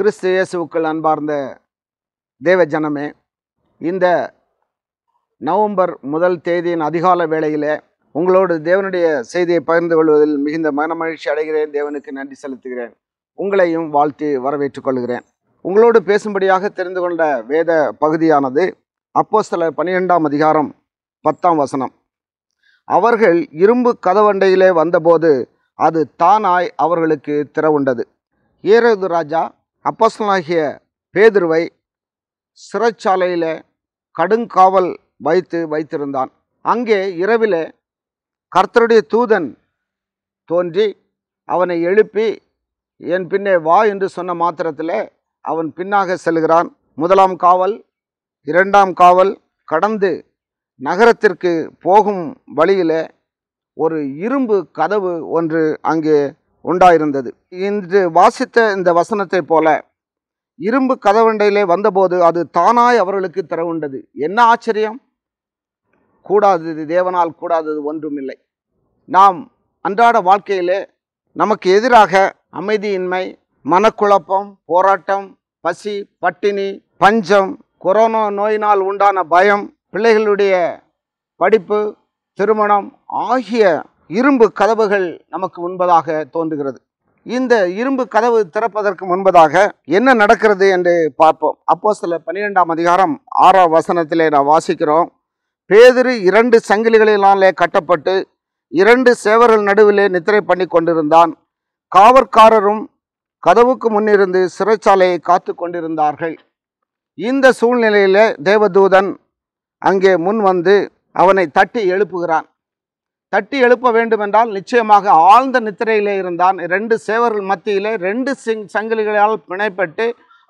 கிறிஸ்து இயேசுக்கள் அன்பார்ந்த தேவ ஜனமே இந்த நவம்பர் முதல் தேதியின் அதிகால வேளையிலே உங்களோடு தேவனுடைய செய்தியை பகிர்ந்து கொள்வதில் மிகுந்த மன மகிழ்ச்சி அடைகிறேன் தேவனுக்கு நன்றி செலுத்துகிறேன் உங்களையும் வாழ்த்தி வரவேற்றுக் கொள்கிறேன் உங்களோடு பேசும்படியாக தெரிந்து கொண்ட வேத பகுதியானது அப்போ சில பனிரெண்டாம் அதிகாரம் பத்தாம் வசனம் அவர்கள் இரும்பு கதவண்டையிலே வந்தபோது அது தானாய் அவர்களுக்கு திறவுண்டது ஏரது ராஜா அப்போஸ்தலனாகிய பேதுருவை சிறைச்சாலையில் கடுங்காவல் வைத்து வைத்திருந்தான் அங்கே இரவில் கர்த்தருடைய தூதன் தோன்றி அவனை எழுப்பி என் பின்னே வா என்று சொன்ன மாத்திரத்தில் அவன் பின்னாக செல்கிறான் முதலாம் காவல் இரண்டாம் காவல் கடந்து நகரத்திற்கு போகும் வழியில் ஒரு இரும்பு கதவு ஒன்று அங்கே உண்டாயிருந்தது இன்று வாசித்த இந்த வசனத்தை போல இரும்பு கதவண்டையிலே வந்தபோது அது தானாய் அவர்களுக்கு திறவுண்டது என்ன ஆச்சரியம் கூடாதது தேவனால் கூடாதது ஒன்றுமில்லை நாம் அன்றாட வாழ்க்கையிலே நமக்கு எதிராக அமைதியின்மை மனக்குழப்பம் போராட்டம் பசி பட்டினி பஞ்சம் கொரோனா நோயினால் உண்டான பயம் பிள்ளைகளுடைய படிப்பு திருமணம் ஆகிய இரும்பு கதவுகள் நமக்கு முன்பதாக தோன்றுகிறது இந்த இரும்பு கதவு திறப்பதற்கு முன்பதாக என்ன நடக்கிறது என்று பார்ப்போம் அப்போ சில பன்னிரெண்டாம் அதிகாரம் ஆறாம் வசனத்திலே நான் வாசிக்கிறோம் பேதிரு இரண்டு சங்கிலிகளிலே கட்டப்பட்டு இரண்டு சேவர்கள் நடுவிலே நித்திரை பண்ணி கொண்டிருந்தான் காவற்காரரும் கதவுக்கு முன்னிருந்து சிறைச்சாலையை காத்து கொண்டிருந்தார்கள் இந்த சூழ்நிலையில் தேவதூதன் அங்கே முன் வந்து அவனை தட்டி எழுப்புகிறான் தட்டி எழுப்ப வேண்டுமென்றால் நிச்சயமாக ஆழ்ந்த நித்திரையிலே இருந்தான் ரெண்டு சேவர்கள் மத்தியிலே ரெண்டு சிங் சங்கிலிகளால் பிணைப்பட்டு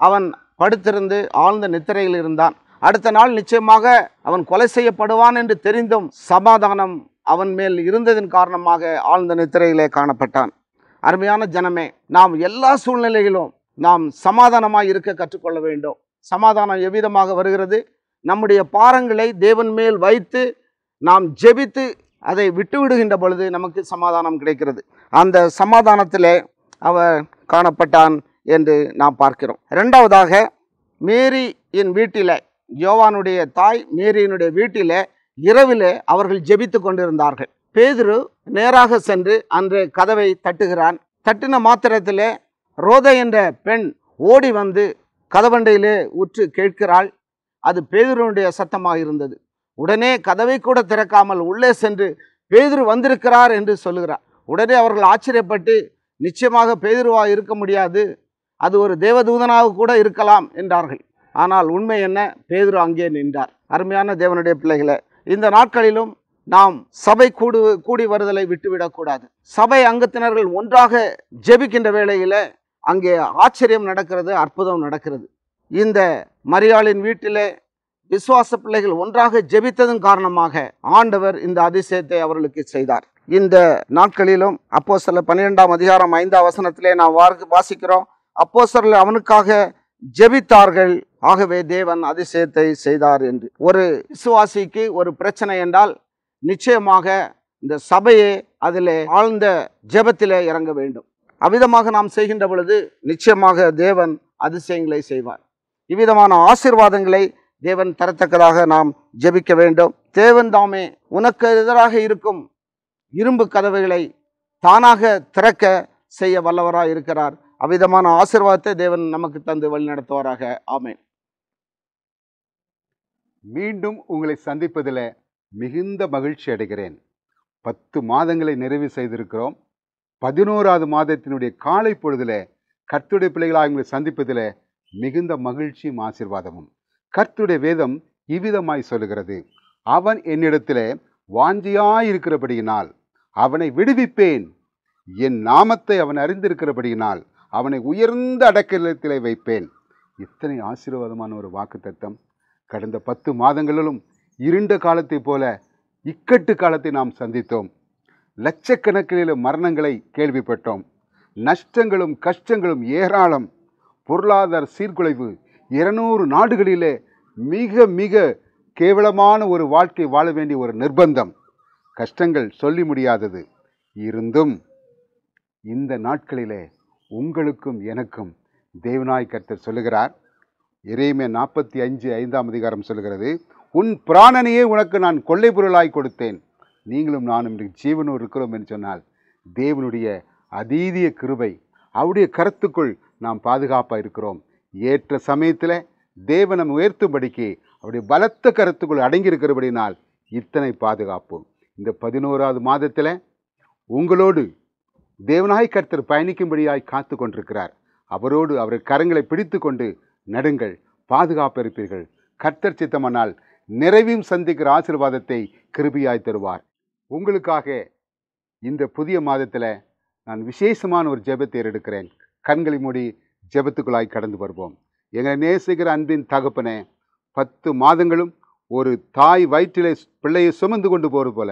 அவன் படுத்திருந்து ஆழ்ந்த நித்திரையில் இருந்தான் அடுத்த நாள் நிச்சயமாக அவன் கொலை செய்யப்படுவான் என்று தெரிந்தும் சமாதானம் அவன் மேல் இருந்ததின் காரணமாக ஆழ்ந்த நித்திரையிலே காணப்பட்டான் அருமையான ஜனமே நாம் எல்லா சூழ்நிலைகளும் நாம் சமாதானமாக இருக்க கற்றுக்கொள்ள வேண்டும் சமாதானம் எவ்விதமாக வருகிறது நம்முடைய பாரங்களை தேவன் மேல் வைத்து நாம் ஜெபித்து அதை விட்டுவிடுகின்ற பொழுது நமக்கு சமாதானம் கிடைக்கிறது அந்த சமாதானத்தில் அவர் காணப்பட்டான் என்று நாம் பார்க்கிறோம் ரெண்டாவதாக மேரி என் வீட்டில் யோவானுடைய தாய் மேரியினுடைய வீட்டில் இரவில் அவர்கள் ஜெபித்து கொண்டிருந்தார்கள் பேதுரு நேராக சென்று அன்று கதவை தட்டுகிறான் தட்டின மாத்திரத்தில் ரோதை என்ற பெண் ஓடி வந்து கதவண்டையிலே உற்று கேட்கிறாள் அது பேதுருனுடைய சத்தமாக இருந்தது உடனே கதவை கூட திறக்காமல் உள்ளே சென்று பேதிரு வந்திருக்கிறார் என்று சொல்லுகிறார் உடனே அவர்கள் ஆச்சரியப்பட்டு நிச்சயமாக பேதிருவாக இருக்க முடியாது அது ஒரு தேவதூதனாக கூட இருக்கலாம் என்றார்கள் ஆனால் உண்மை என்ன பேதுரு அங்கே நின்றார் அருமையான தேவனுடைய பிள்ளைகளை இந்த நாட்களிலும் நாம் சபை கூடு கூடி வருதலை விட்டுவிடக்கூடாது சபை அங்கத்தினர்கள் ஒன்றாக ஜெபிக்கின்ற வேளையில் அங்கே ஆச்சரியம் நடக்கிறது அற்புதம் நடக்கிறது இந்த மரியாளின் வீட்டில் விசுவாச பிள்ளைகள் ஒன்றாக ஜெபித்ததன் காரணமாக ஆண்டவர் இந்த அதிசயத்தை அவர்களுக்கு செய்தார் இந்த நாட்களிலும் அப்போ சில பன்னிரெண்டாம் அதிகாரம் ஐந்தாம் வசனத்திலே நாம் வாசிக்கிறோம் அப்போ சில அவனுக்காக ஜெபித்தார்கள் ஆகவே தேவன் அதிசயத்தை செய்தார் என்று ஒரு விசுவாசிக்கு ஒரு பிரச்சனை என்றால் நிச்சயமாக இந்த சபையே அதில் ஆழ்ந்த ஜெபத்திலே இறங்க வேண்டும் அவ்விதமாக நாம் செய்கின்ற பொழுது நிச்சயமாக தேவன் அதிசயங்களை செய்வார் இவ்விதமான ஆசிர்வாதங்களை தேவன் தரத்தக்கதாக நாம் ஜெபிக்க வேண்டும் தேவன் தாமே உனக்கு எதிராக இருக்கும் இரும்பு கதவுகளை தானாக திறக்க செய்ய வல்லவராக இருக்கிறார் அவ்விதமான ஆசிர்வாதத்தை தேவன் நமக்கு தந்து வழிநடத்துவாராக ஆமேன் மீண்டும் உங்களை சந்திப்பதில் மிகுந்த மகிழ்ச்சி அடைகிறேன் பத்து மாதங்களை நிறைவு செய்திருக்கிறோம் பதினோராவது மாதத்தினுடைய காலை பொழுதில் கத்துடைய பிள்ளைகளாக உங்களை சந்திப்பதில் மிகுந்த மகிழ்ச்சியும் ஆசிர்வாதமும் கர்த்துடைய வேதம் இவ்விதமாய் சொல்லுகிறது அவன் என்னிடத்தில் வாஞ்சியாயிருக்கிறபடியினால் அவனை விடுவிப்பேன் என் நாமத்தை அவன் அறிந்திருக்கிறபடியினால் அவனை உயர்ந்த அடக்கத்திலே வைப்பேன் இத்தனை ஆசீர்வாதமான ஒரு வாக்கு தத்தம் கடந்த பத்து மாதங்களிலும் இருண்ட காலத்தை போல இக்கட்டு காலத்தை நாம் சந்தித்தோம் லட்சக்கணக்கில் மரணங்களை கேள்விப்பட்டோம் நஷ்டங்களும் கஷ்டங்களும் ஏராளம் பொருளாதார சீர்குலைவு இருநூறு நாடுகளிலே மிக மிக கேவலமான ஒரு வாழ்க்கை வாழ வேண்டிய ஒரு நிர்பந்தம் கஷ்டங்கள் சொல்லி முடியாதது இருந்தும் இந்த நாட்களிலே உங்களுக்கும் எனக்கும் தேவநாய் கர்த்தர் சொல்லுகிறார் இறையுமே நாற்பத்தி அஞ்சு ஐந்தாம் அதிகாரம் சொல்கிறது உன் பிராணனையே உனக்கு நான் கொள்ளை பொருளாய் கொடுத்தேன் நீங்களும் நானும் ஜீவனும் இருக்கிறோம் என்று சொன்னால் தேவனுடைய அதீதிய கிருபை அவருடைய கருத்துக்குள் நாம் பாதுகாப்பாக இருக்கிறோம் ஏற்ற சமயத்தில் தேவனம் உயர்த்தும்படிக்கு அவருடைய பலத்த கருத்துக்குள் அடங்கியிருக்கிறபடினால் இத்தனை பாதுகாப்பு இந்த பதினோராவது மாதத்தில் உங்களோடு தேவனாய் கர்த்தர் பயணிக்கும்படியாய் காத்து கொண்டிருக்கிறார் அவரோடு அவர் கரங்களை பிடித்து கொண்டு நடுங்கள் பாதுகாப்பு இருப்பீர்கள் கர்த்தர் சித்தமானால் நிறைவும் சந்திக்கிற ஆசிர்வாதத்தை கிருபியாய் தருவார் உங்களுக்காக இந்த புதிய மாதத்தில் நான் விசேஷமான ஒரு ஜெபத்தை எடுக்கிறேன் கண்களை மூடி ஜெபத்துக்குள்ளாய் கடந்து வருவோம் எங்களை நேசிக்கிற அன்பின் தகப்பனே பத்து மாதங்களும் ஒரு தாய் வயிற்றிலே பிள்ளையை சுமந்து கொண்டு போகிறது போல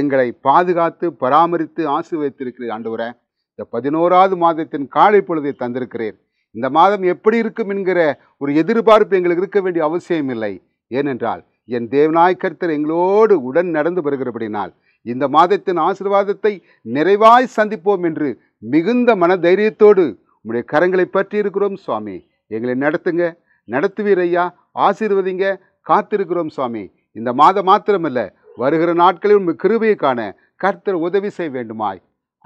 எங்களை பாதுகாத்து பராமரித்து ஆசீர்வதித்திருக்கிறீர் ஆண்டவரை இந்த பதினோராவது மாதத்தின் காலை பொழுதை தந்திருக்கிறேன் இந்த மாதம் எப்படி இருக்கும் என்கிற ஒரு எதிர்பார்ப்பு எங்களுக்கு இருக்க வேண்டிய அவசியம் இல்லை ஏனென்றால் என் தேவநாயக்கர்த்தர் எங்களோடு உடன் நடந்து வருகிறபடினால் இந்த மாதத்தின் ஆசீர்வாதத்தை நிறைவாய் சந்திப்போம் என்று மிகுந்த மன தைரியத்தோடு உங்களுடைய கரங்களை பற்றி இருக்கிறோம் சுவாமி எங்களை நடத்துங்க நடத்துவீர் ஐயா ஆசீர்வதிங்க காத்திருக்கிறோம் சுவாமி இந்த மாதம் மாத்திரமல்ல வருகிற நாட்களில் உங்கள் கிருபையை காண கர்த்தர் உதவி செய்ய வேண்டுமாய்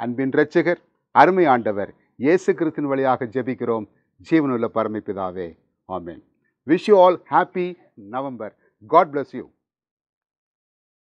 அன்பின் ரட்சகர் அருமை ஆண்டவர் இயேசு கிறிஸ்தின் வழியாக ஜெபிக்கிறோம் ஜீவனுள்ள பரமிப்பிதாவே ஆமேன் wish you all happy November God bless you